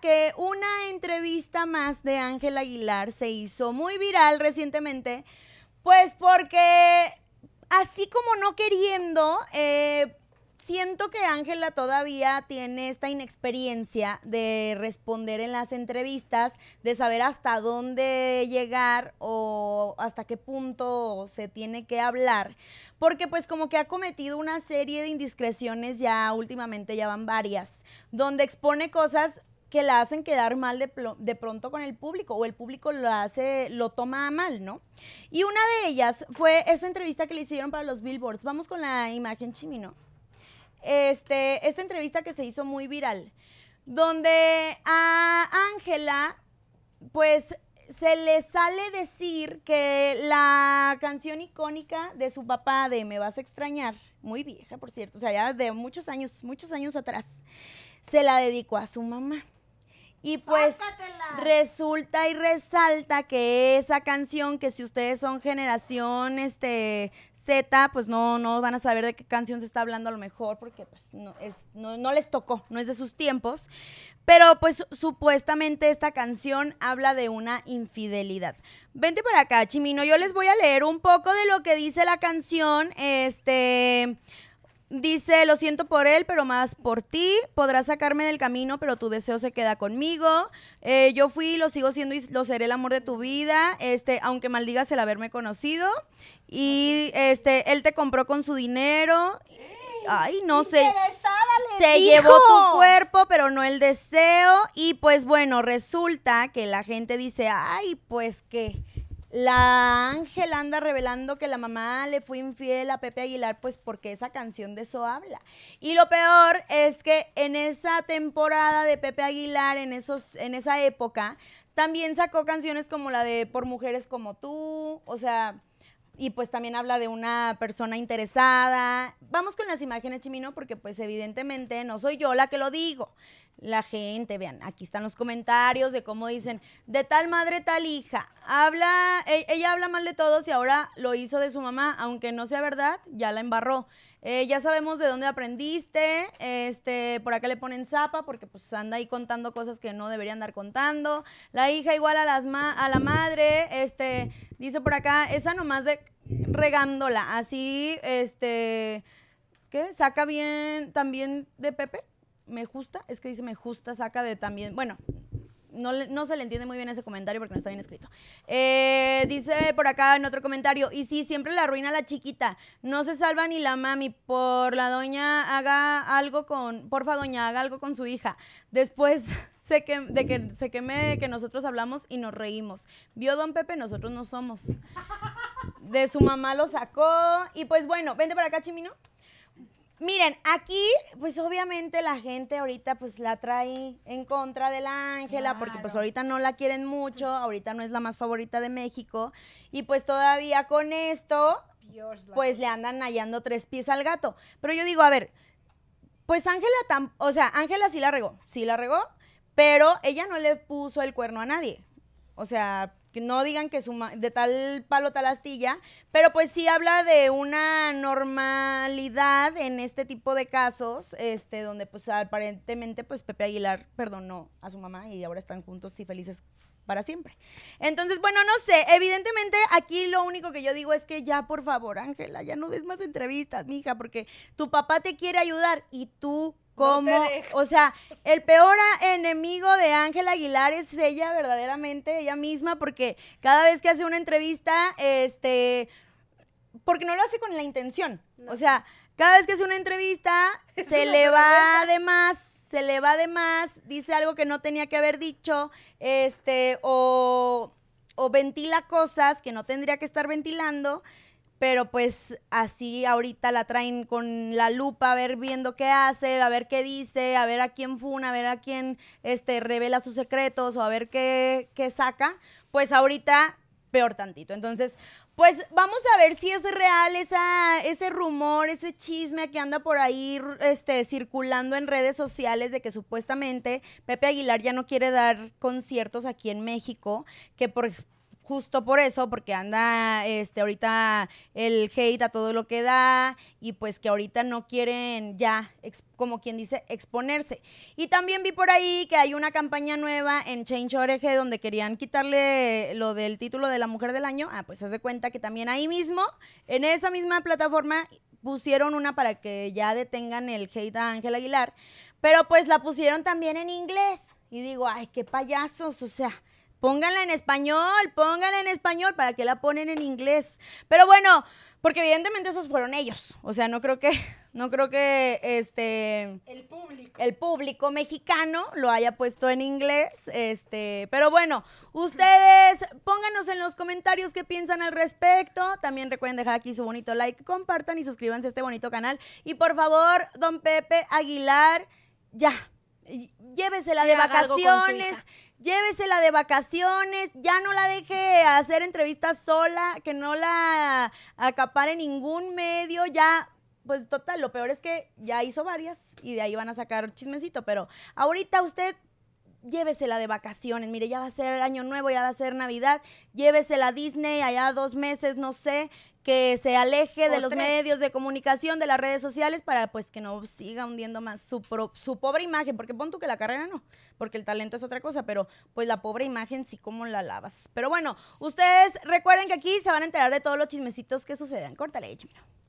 que una entrevista más de Ángela Aguilar se hizo muy viral recientemente, pues porque así como no queriendo, eh, siento que Ángela todavía tiene esta inexperiencia de responder en las entrevistas, de saber hasta dónde llegar o hasta qué punto se tiene que hablar, porque pues como que ha cometido una serie de indiscreciones ya últimamente, ya van varias, donde expone cosas que la hacen quedar mal de, pronto con el público o el público lo hace, lo toma mal, ¿no? Y una de ellas fue esta entrevista que le hicieron para los billboards. Vamos con la imagen chimino. Este, esta entrevista que se hizo muy viral, donde a Ángela, pues se le sale decir que la canción icónica de su papá de Me vas a extrañar, muy vieja por cierto, o sea, ya de muchos años, muchos años atrás, se la dedicó a su mamá. Y pues resulta y resalta que esa canción, que si ustedes son generación este, Z, pues no, no van a saber de qué canción se está hablando a lo mejor, porque pues, no, no les tocó, no es de sus tiempos. Pero pues supuestamente esta canción habla de una infidelidad. Vente para acá, Chimino, yo les voy a leer un poco de lo que dice la canción, este, Dice, lo siento por él, pero más por ti. Podrás sacarme del camino, pero tu deseo se queda conmigo. Eh, yo fui, lo sigo siendo y lo seré el amor de tu vida. Este, aunque maldigas el haberme conocido. Y este, él te compró con su dinero. Ay, no sé. Se llevó tu cuerpo, pero no el deseo. Y pues bueno, resulta que la gente dice, ay, pues qué la Ángel anda revelando que la mamá le fue infiel a Pepe Aguilar, pues porque esa canción de eso habla. Y lo peor es que en esa temporada de Pepe Aguilar, en, esos, en esa época, también sacó canciones como la de Por Mujeres como tú, o sea, y pues también habla de una persona interesada. Vamos con las imágenes, Chimino, porque pues evidentemente no soy yo la que lo digo la gente, vean, aquí están los comentarios de cómo dicen, de tal madre, tal hija, habla, e-, ella, habla mal de todos y ahora lo hizo de su mamá, aunque no sea verdad, ya la embarró. Eh, ya sabemos de dónde aprendiste, este, por acá le ponen zapa porque pues anda ahí contando cosas que no debería andar contando. La hija igual a, las a la madre, este, dice por acá, esa nomás de regándola, así, este, ¿qué? Saca bien también de Pepe me gusta, es que dice me gusta, saca de también, bueno, no, no, se le entiende muy bien ese comentario porque no está bien escrito. Eh, dice por acá en otro comentario, y sí, siempre la arruina la chiquita, no se salva ni la mami, por la doña haga algo con, porfa doña, haga algo con su hija. Después se que, de que se queme que nosotros hablamos y nos reímos. Vio don Pepe, nosotros no somos. De su mamá lo sacó, y pues bueno, vente para acá, Chimino. Miren, aquí, pues obviamente la gente ahorita pues la trae en contra de la Ángela, porque pues ahorita no la quieren mucho, ahorita no es la más favorita de México, y pues todavía con esto, pues le andan hallando tres pies al gato. Pero yo digo, a ver, pues Ángela, o sea, Ángela sí la regó, sí la regó, pero ella no le puso el cuerno a nadie. O sea, que no digan que suma, de tal palo tal astilla, pero pues sí habla de una normalidad en este tipo de casos, este, donde pues aparentemente pues Pepe Aguilar perdonó a su mamá y ahora están juntos y felices para siempre. Entonces, bueno, no sé, evidentemente aquí lo único que yo digo es que ya, por favor, Ángela, ya no des más entrevistas, mija, porque tu papá te quiere ayudar y tú como, o sea, el peor enemigo de Ángela Aguilar es ella verdaderamente, ella misma, porque cada vez que hace una entrevista, este, porque no lo hace con la intención, o sea, cada vez que hace una entrevista se le va de más, se le va de más, dice algo que no tenía que haber dicho, este, o, o ventila cosas que no tendría que estar ventilando, pero pues así ahorita la traen con la lupa, a ver viendo qué hace, a ver qué dice, a ver a quién funa, a ver a quién este, revela sus secretos o a ver qué, saca, pues ahorita peor tantito. Entonces, pues vamos a ver si es real esa, ese rumor, ese chisme que anda por ahí este, circulando en redes sociales de que supuestamente Pepe Aguilar ya no quiere dar conciertos aquí en México, que por, justo por eso, porque anda este ahorita el hate a todo lo que da y pues que ahorita no quieren ya, como quien dice, exponerse. Y también vi por ahí que hay una campaña nueva en Change ORG donde querían quitarle lo del título de la mujer del año. Ah, pues hace cuenta que también ahí mismo, en esa misma plataforma pusieron una para que ya detengan el hate a Ángel Aguilar, pero pues la pusieron también en inglés. Y digo, ay, qué payasos, o sea, Pónganla en español, pónganla en español, ¿para que la ponen en inglés? Pero bueno, porque evidentemente esos fueron ellos. O sea, no creo que, no creo que este. El público. El público mexicano lo haya puesto en inglés. Este. Pero bueno, ustedes pónganos en los comentarios qué piensan al respecto. También recuerden dejar aquí su bonito like, compartan y suscríbanse a este bonito canal. Y por favor, don Pepe Aguilar, ya. Llévesela de vacaciones llévesela de vacaciones, ya no la deje hacer entrevistas sola, que no la acapare ningún medio, ya pues total, lo peor es que ya hizo varias y de ahí van a sacar chismecito, pero ahorita usted llévesela de vacaciones, mire, ya va a ser año nuevo, ya va a ser Navidad, llévesela a Disney allá dos meses, no sé, que se aleje de los medios de comunicación, de las redes sociales, para pues que no siga hundiendo más su, su pobre imagen, porque pon tú que la carrera no, porque el talento es otra cosa, pero pues la pobre imagen sí como la lavas. Pero bueno, ustedes recuerden que aquí se van a enterar de todos los chismecitos que sucedan. Córtale, mira